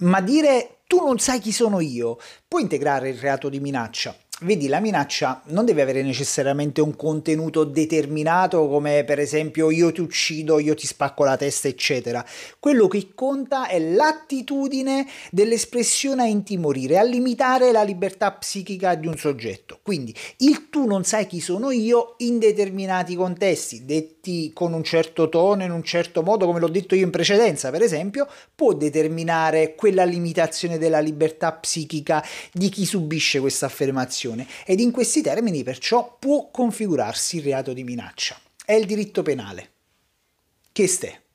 ma dire tu non sai chi sono io può integrare il reato di minaccia. Vedi, la minaccia non deve avere necessariamente un contenuto determinato come per esempio io ti uccido, io ti spacco la testa, eccetera. Quello che conta è l'attitudine dell'espressione a intimorire, a limitare la libertà psichica di un soggetto. Quindi il tu non sai chi sono io in determinati contesti, detti con un certo tono, in un certo modo, come l'ho detto io in precedenza, per esempio, può determinare quella limitazione della libertà psichica di chi subisce questa affermazione diffamazione ed in questi termini perciò può configurarsi il reato di minaccia. È il diritto penale. Che ste?